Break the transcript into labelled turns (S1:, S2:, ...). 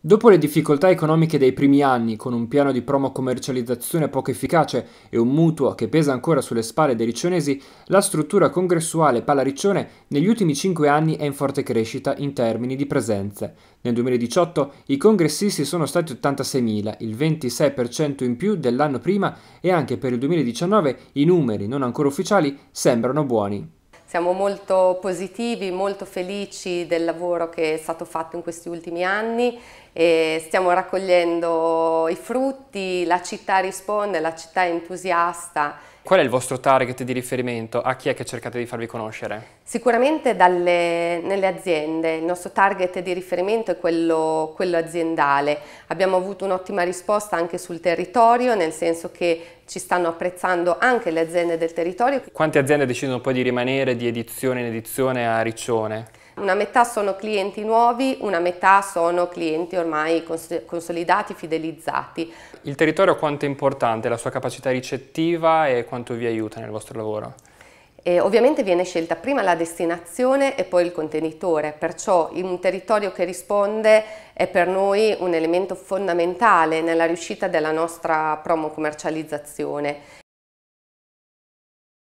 S1: Dopo le difficoltà economiche dei primi anni, con un piano di promo-commercializzazione poco efficace e un mutuo che pesa ancora sulle spalle dei riccionesi, la struttura congressuale Palariccione negli ultimi cinque anni è in forte crescita in termini di presenze. Nel 2018 i congressisti sono stati 86.000, il 26% in più dell'anno prima e anche per il 2019 i numeri non ancora ufficiali sembrano buoni.
S2: Siamo molto positivi, molto felici del lavoro che è stato fatto in questi ultimi anni e stiamo raccogliendo i frutti, la città risponde, la città è entusiasta.
S1: Qual è il vostro target di riferimento? A chi è che cercate di farvi conoscere?
S2: Sicuramente dalle, nelle aziende, il nostro target di riferimento è quello, quello aziendale. Abbiamo avuto un'ottima risposta anche sul territorio, nel senso che ci stanno apprezzando anche le aziende del territorio.
S1: Quante aziende decidono poi di rimanere di edizione in edizione a Riccione?
S2: una metà sono clienti nuovi, una metà sono clienti ormai cons consolidati, fidelizzati.
S1: Il territorio quanto è importante, la sua capacità ricettiva e quanto vi aiuta nel vostro lavoro?
S2: E ovviamente viene scelta prima la destinazione e poi il contenitore, perciò un territorio che risponde è per noi un elemento fondamentale nella riuscita della nostra promo commercializzazione.